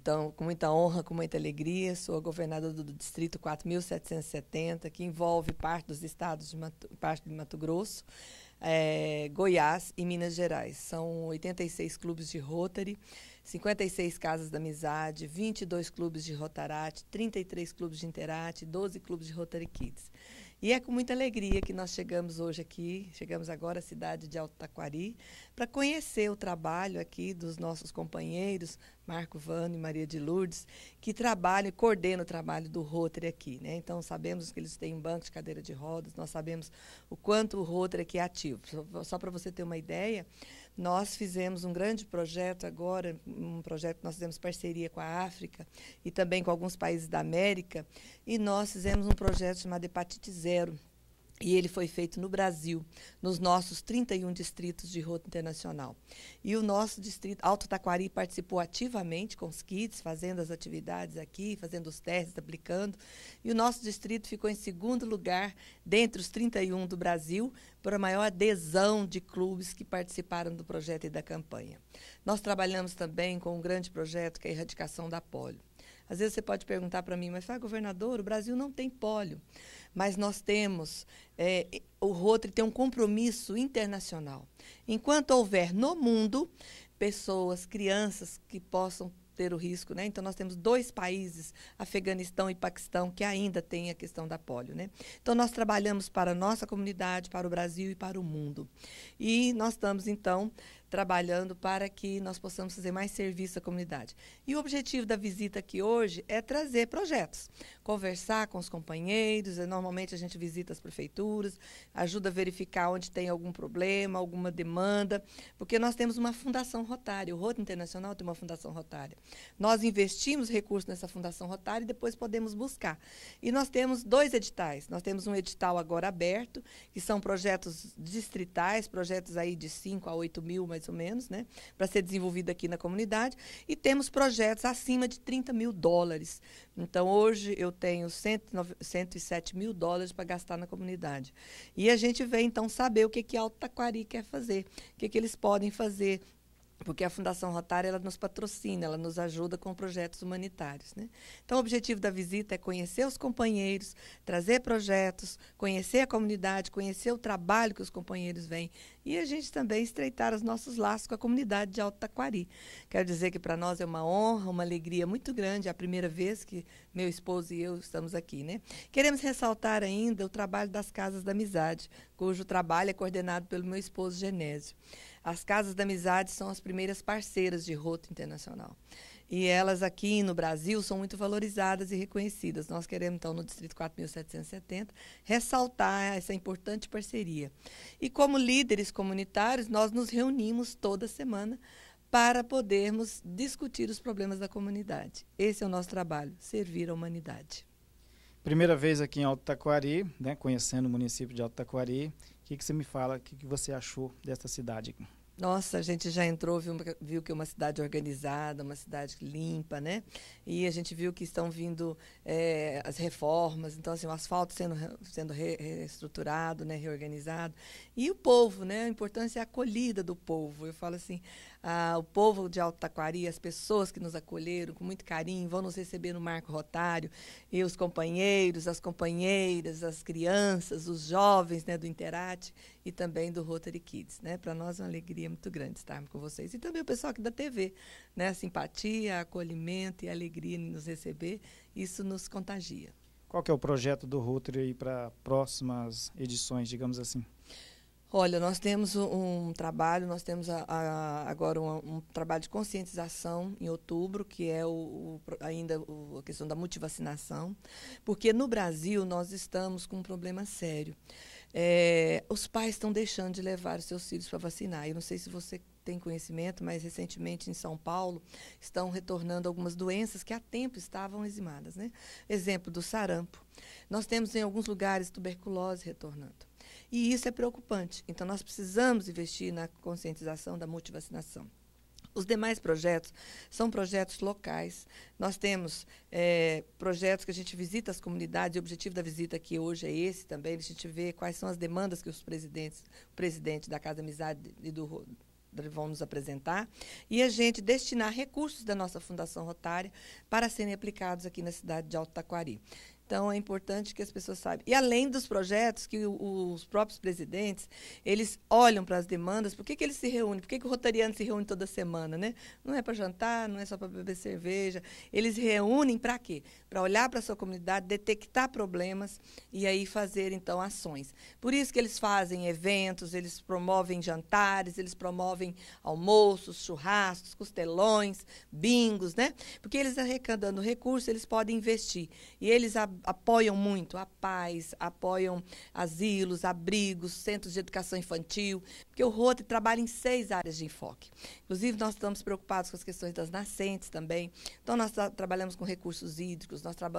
Então, com muita honra, com muita alegria, sou a governadora do Distrito 4.770, que envolve parte dos estados de Mato, parte de Mato Grosso, é, Goiás e Minas Gerais. São 86 clubes de Rotary, 56 casas da amizade, 22 clubes de Rotarate, 33 clubes de Interate, 12 clubes de Rotary Kids. E é com muita alegria que nós chegamos hoje aqui, chegamos agora à cidade de Alto Taquari, para conhecer o trabalho aqui dos nossos companheiros, Marco Vano e Maria de Lourdes, que trabalham e coordenam o trabalho do Rotary aqui. Né? Então, sabemos que eles têm um banco de cadeira de rodas, nós sabemos o quanto o Rotary aqui é ativo. Só, só para você ter uma ideia, nós fizemos um grande projeto agora, um projeto que nós fizemos parceria com a África e também com alguns países da América, e nós fizemos um projeto chamado Hepatite Zero, e ele foi feito no Brasil, nos nossos 31 distritos de rota internacional. E o nosso distrito, Alto Taquari, participou ativamente com os kits, fazendo as atividades aqui, fazendo os testes, aplicando. E o nosso distrito ficou em segundo lugar dentre os 31 do Brasil, por a maior adesão de clubes que participaram do projeto e da campanha. Nós trabalhamos também com um grande projeto que é a erradicação da polio. Às vezes você pode perguntar para mim, mas fala, governador, o Brasil não tem pólio mas nós temos, é, o Rotary tem um compromisso internacional. Enquanto houver no mundo pessoas, crianças que possam ter o risco, né? Então nós temos dois países, Afeganistão e Paquistão, que ainda tem a questão da polio, né? Então nós trabalhamos para a nossa comunidade, para o Brasil e para o mundo. E nós estamos então trabalhando para que nós possamos fazer mais serviço à comunidade. E o objetivo da visita aqui hoje é trazer projetos, conversar com os companheiros. Eh, normalmente a gente visita as prefeituras, ajuda a verificar onde tem algum problema, alguma demanda, porque nós temos uma fundação rotária. O Rota Internacional tem uma fundação rotária. Nós investimos recursos nessa fundação rotária e depois podemos buscar. E nós temos dois editais. Nós temos um edital agora aberto, que são projetos distritais, projetos aí de 5 a 8 mil, mais mais ou menos, né, para ser desenvolvido aqui na comunidade. E temos projetos acima de 30 mil dólares. Então, hoje eu tenho 107 mil dólares para gastar na comunidade. E a gente vem, então, saber o que, que Alto Taquari quer fazer, o que, que eles podem fazer, porque a Fundação Rotária ela nos patrocina, ela nos ajuda com projetos humanitários. Né? Então, o objetivo da visita é conhecer os companheiros, trazer projetos, conhecer a comunidade, conhecer o trabalho que os companheiros vêm e a gente também estreitar os nossos laços com a comunidade de Alto Taquari. Quero dizer que para nós é uma honra, uma alegria muito grande, é a primeira vez que meu esposo e eu estamos aqui. Né? Queremos ressaltar ainda o trabalho das Casas da Amizade, cujo trabalho é coordenado pelo meu esposo Genésio. As Casas da Amizade são as primeiras parceiras de Roto Internacional. E elas aqui no Brasil são muito valorizadas e reconhecidas. Nós queremos, então, no Distrito 4.770, ressaltar essa importante parceria. E como líderes comunitários, nós nos reunimos toda semana para podermos discutir os problemas da comunidade. Esse é o nosso trabalho, servir a humanidade. Primeira vez aqui em Alto Taquari, né, conhecendo o município de Alto Taquari. O que, que você me fala, o que, que você achou desta cidade aqui? Nossa, a gente já entrou, viu, viu que é uma cidade organizada, uma cidade limpa, né? E a gente viu que estão vindo é, as reformas, então assim, o asfalto sendo, sendo reestruturado, né, reorganizado. E o povo, né? A importância é a acolhida do povo. Eu falo assim, ah, o povo de Alto Taquari, as pessoas que nos acolheram com muito carinho, vão nos receber no Marco Rotário, e os companheiros, as companheiras, as crianças, os jovens né, do Interate e também do Rotary Kids. Né? Para nós é uma alegria muito grande estarmos com vocês. E também o pessoal aqui da TV, né? a simpatia, acolhimento e alegria em nos receber, isso nos contagia. Qual que é o projeto do Rotary para próximas edições, digamos assim? Olha, nós temos um, trabalho, nós temos a, a, agora um, um, trabalho de conscientização em outubro, que é o, o ainda o, a questão da multivacinação, porque no Brasil nós estamos com um problema sério. É, os pais estão deixando de levar os seus filhos para vacinar. Eu não sei se você tem conhecimento, mas recentemente em São Paulo estão retornando algumas doenças que há tempo estavam eximadas. Né? Exemplo do sarampo. Nós temos em alguns lugares tuberculose retornando. E isso é preocupante. Então, nós precisamos investir na conscientização da multivacinação. Os demais projetos são projetos locais. Nós temos é, projetos que a gente visita as comunidades, e o objetivo da visita aqui hoje é esse também, a gente vê quais são as demandas que os presidentes, o presidente da Casa Amizade e do vão nos apresentar, e a gente destinar recursos da nossa Fundação Rotária para serem aplicados aqui na cidade de Alto Taquari. Então, é importante que as pessoas saibam. E além dos projetos, que o, os próprios presidentes, eles olham para as demandas, por que, que eles se reúnem? Por que, que o Rotariano se reúne toda semana? Né? Não é para jantar, não é só para beber cerveja. Eles reúnem para quê? Para olhar para a sua comunidade, detectar problemas e aí fazer, então, ações. Por isso que eles fazem eventos, eles promovem jantares, eles promovem almoços, churrascos, costelões, bingos, né? Porque eles arrecadando recursos, eles podem investir. E eles abrem apoiam muito a paz, apoiam asilos, abrigos, centros de educação infantil, porque o Rotary trabalha em seis áreas de enfoque. Inclusive, nós estamos preocupados com as questões das nascentes também. Então, nós tra trabalhamos com recursos hídricos, nós tra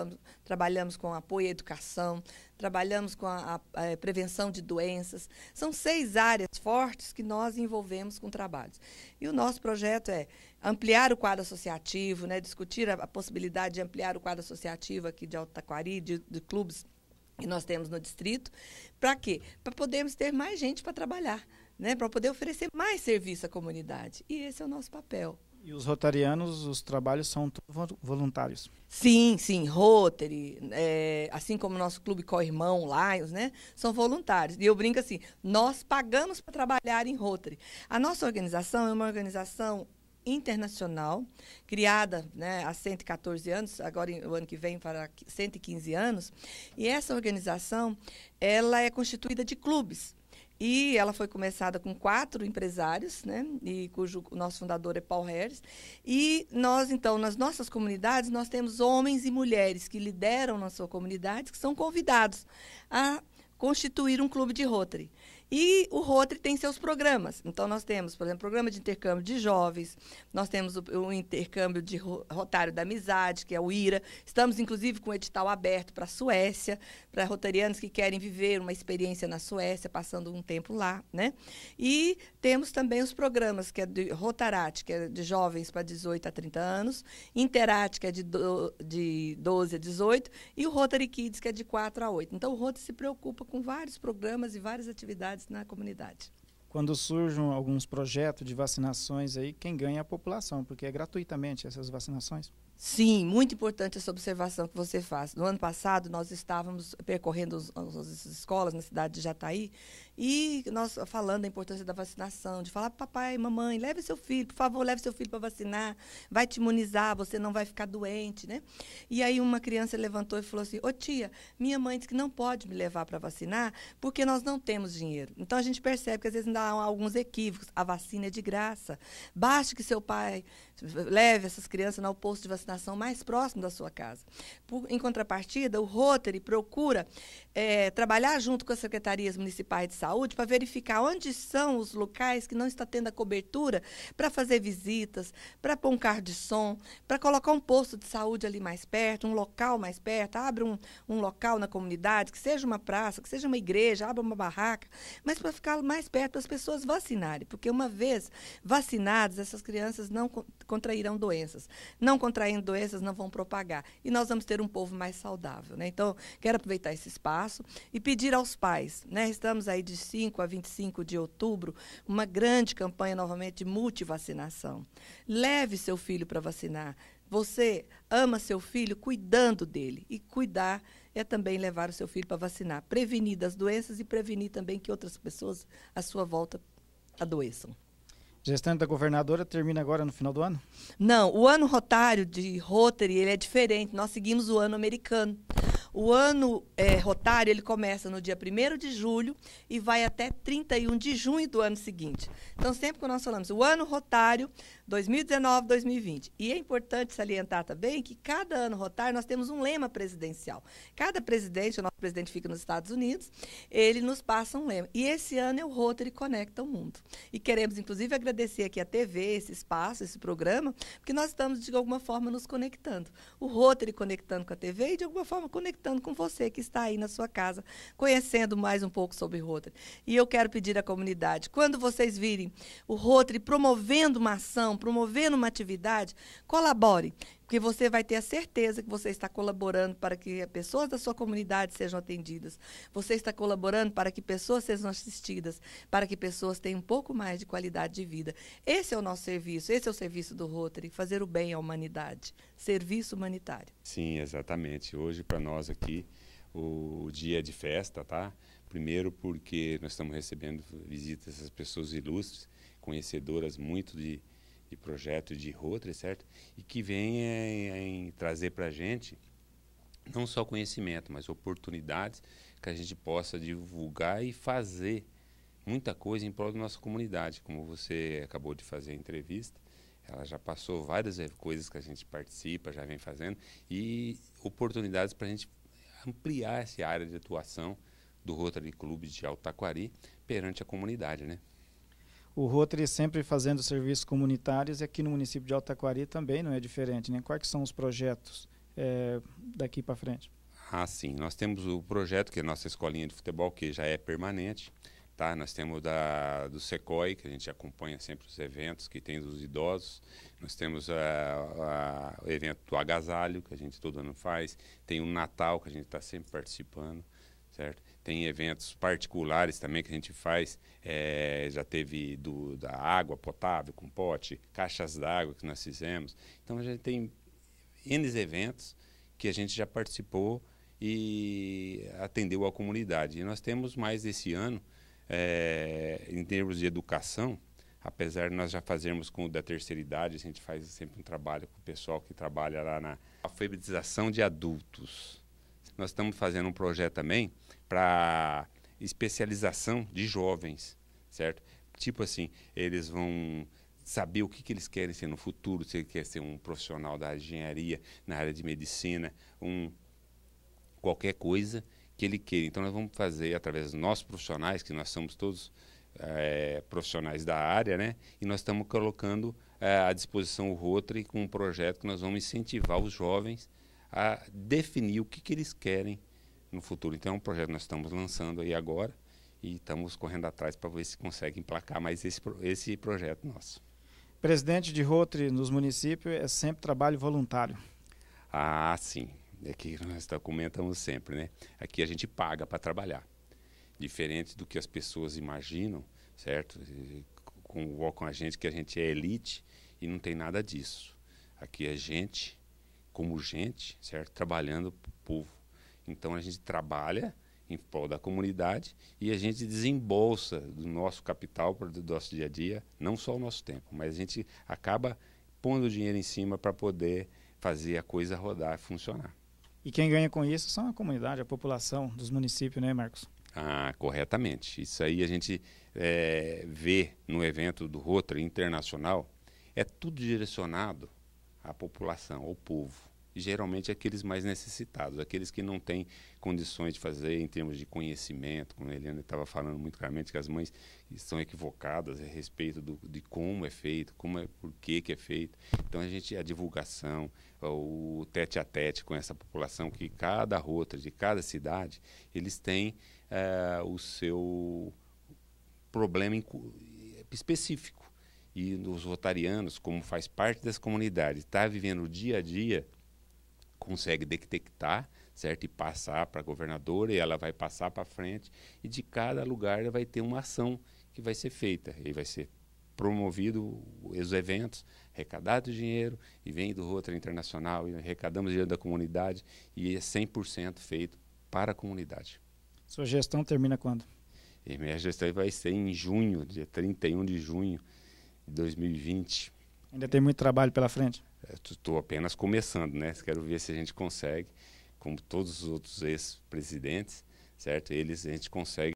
trabalhamos com apoio à educação, trabalhamos com a, a, a, eh, prevenção de doenças. São seis áreas fortes que nós envolvemos com trabalhos. E o nosso projeto é ampliar o quadro associativo, né, discutir a, a possibilidade de ampliar o quadro associativo aqui de Altaquari, de, de clubes que nós temos no distrito. Para quê? Para podermos ter mais gente para trabalhar, né, para poder oferecer mais serviço à comunidade. E esse é o nosso papel. E os rotarianos, os trabalhos são voluntários? Sim, sim. Rotary, é, assim como o nosso clube co-irmão, Lions, né? São voluntários. E eu brinco assim, nós pagamos para trabalhar em Rotary. A nossa organização é uma organização internacional, criada né, há 114 anos, agora o ano que vem para 115 anos. E essa organização, ela é constituída de clubes. E ela foi começada com quatro empresários, né? E cujo nosso fundador é Paul Harris. E nós, então, nas nossas comunidades, nós temos homens e mulheres que lideram na sua comunidade, que são convidados a constituir um clube de Rotary. E o Rotary tem seus programas. Então, nós temos, por exemplo, programa de intercâmbio de jovens, nós temos o, o intercâmbio de Rotário da Amizade, que é o IRA. Estamos, inclusive, com o edital aberto para a Suécia, para rotarianos que querem viver uma experiência na Suécia, passando um tempo lá. Né? E temos também os programas que é de Rotarat, que é de jovens para 18 a 30 anos, Interat, que é de, do, de 12 a 18, e o Rotary Kids, que é de 4 a 8. Então, o Rotary se preocupa com vários programas e várias atividades na comunidade. Quando surjam alguns projetos de vacinações aí, quem ganha é a população, porque é gratuitamente essas vacinações? Sim, muito importante essa observação que você faz. No ano passado, nós estávamos percorrendo as escolas na cidade de Jataí e nós falando da importância da vacinação, de falar papai, mamãe, leve seu filho, por favor, leve seu filho para vacinar, vai te imunizar, você não vai ficar doente, né? E aí uma criança levantou e falou assim: "Ô tia, minha mãe disse que não pode me levar para vacinar porque nós não temos dinheiro". Então a gente percebe que às vezes ainda há alguns equívocos. A vacina é de graça. Basta que seu pai leve essas crianças ao posto de vacinação mais próximo da sua casa. Por, em contrapartida, o Rotary procura é, trabalhar junto com as secretarias municipais de saúde saúde para verificar onde são os locais que não está tendo a cobertura para fazer visitas, para pôr um carro de som, para colocar um posto de saúde ali mais perto, um local mais perto, abre um, um local na comunidade, que seja uma praça, que seja uma igreja, abra uma barraca, mas para ficar mais perto das pessoas vacinarem, porque uma vez vacinadas, essas crianças não contrairão doenças. Não contraindo doenças, não vão propagar. E nós vamos ter um povo mais saudável. Né? Então, quero aproveitar esse espaço e pedir aos pais, né? estamos aí de 5 a 25 de outubro, uma grande campanha novamente de multivacinação. Leve seu filho para vacinar. Você ama seu filho cuidando dele. E cuidar é também levar o seu filho para vacinar, prevenir das doenças e prevenir também que outras pessoas à sua volta adoeçam. Gestante da governadora termina agora no final do ano? Não, o ano rotário de Rotary ele é diferente. Nós seguimos o ano americano. O ano é, rotário ele começa no dia 1 de julho e vai até 31 de junho do ano seguinte. Então, sempre que nós falamos o ano rotário 2019-2020. E é importante salientar também que cada ano rotário nós temos um lema presidencial. Cada presidente, o nosso presidente fica nos Estados Unidos, ele nos passa um lema. E esse ano é o Rotary Conecta o Mundo. E queremos, inclusive, agradecer aqui a TV, esse espaço, esse programa, porque nós estamos, de alguma forma, nos conectando. O Rotary conectando com a TV e, de alguma forma, conectando conectando com você que está aí na sua casa, conhecendo mais um pouco sobre Rotary. E eu quero pedir à comunidade, quando vocês virem o Rotary promovendo uma ação, promovendo uma atividade, colabore porque você vai ter a certeza que você está colaborando para que pessoas da sua comunidade sejam atendidas, você está colaborando para que pessoas sejam assistidas, para que pessoas tenham um pouco mais de qualidade de vida. Esse é o nosso serviço, esse é o serviço do Rotary, fazer o bem à humanidade, serviço humanitário. Sim, exatamente. Hoje, para nós aqui, o dia é de festa, tá? Primeiro porque nós estamos recebendo visitas dessas pessoas ilustres, conhecedoras muito de de projeto de Rotary, certo? E que vem em, é, é, em trazer para a gente não só conhecimento, mas oportunidades que a gente possa divulgar e fazer muita coisa em prol da nossa comunidade, como você acabou de fazer a entrevista. Ela já passou várias é, coisas que a gente participa, já vem fazendo, e oportunidades para a gente ampliar essa área de atuação do Rotary Clube de Altaquari perante a comunidade, né? o Rotary sempre fazendo serviços comunitários e aqui no município de Altaquari também não é diferente, né? Quais são os projetos é, daqui para frente? Ah, sim. Nós temos o projeto que é a nossa escolinha de futebol, que já é permanente. Tá? Nós temos da, do SECOI, que a gente acompanha sempre os eventos que tem dos idosos. Nós temos a, a, o evento do agasalho, que a gente todo ano faz. Tem o Natal, que a gente está sempre participando certo? Tem eventos particulares também que a gente faz, é, já teve do, da água potável com pote, caixas d'água que nós fizemos. Então a gente tem N eventos que a gente já participou e atendeu a comunidade. E nós temos mais esse ano, é, em termos de educação, apesar de nós já fazermos com o da terceira idade, a gente faz sempre um trabalho com o pessoal que trabalha lá na alfabetização de adultos. Nós estamos fazendo um projeto também para especialização de jovens, certo? Tipo assim, eles vão saber o que, que eles querem ser no futuro, se ele quer ser um profissional da engenharia, na área de medicina, um qualquer coisa que ele queira. Então nós vamos fazer através dos nossos profissionais, que nós somos todos é, profissionais da área, né? E nós estamos colocando é, à disposição o Rotary com um projeto que nós vamos incentivar os jovens a definir o que, que eles querem no futuro. Então é um projeto que nós estamos lançando aí agora e estamos correndo atrás para ver se consegue emplacar mais esse, esse projeto nosso. Presidente de Rotary nos municípios é sempre trabalho voluntário. Ah, sim. É que nós documentamos sempre, né? Aqui a gente paga para trabalhar. Diferente do que as pessoas imaginam, certo? Convocam a gente que a gente é elite e não tem nada disso. Aqui é gente, como gente, certo? Trabalhando para o povo então a gente trabalha em prol da comunidade e a gente desembolsa do nosso capital, do nosso dia a dia, não só o nosso tempo, mas a gente acaba pondo o dinheiro em cima para poder fazer a coisa rodar funcionar. E quem ganha com isso são a comunidade, a população dos municípios, né, Marcos? Ah, corretamente. Isso aí a gente é, vê no evento do Rotary Internacional, é tudo direcionado à população, ao povo geralmente aqueles mais necessitados, aqueles que não têm condições de fazer em termos de conhecimento, como a Eliana estava falando muito claramente, que as mães estão equivocadas a respeito do, de como é feito, como é, por que, que é feito. Então a gente, a divulgação, o tete a tete com essa população, que cada rota de cada cidade, eles têm é, o seu problema específico e nos rotarianos, como faz parte das comunidades, está vivendo o dia a dia consegue detectar, certo? E passar para a governadora, e ela vai passar para frente, e de cada lugar vai ter uma ação que vai ser feita, e vai ser promovido os eventos, arrecadado dinheiro, e vem do Rotary Internacional, e arrecadamos dinheiro da comunidade, e é 100% feito para a comunidade. Sua gestão termina quando? E minha gestão vai ser em junho, dia 31 de junho de 2020. Ainda tem muito trabalho pela frente? Estou é, apenas começando, né? Quero ver se a gente consegue, como todos os outros ex-presidentes, certo? Eles a gente consegue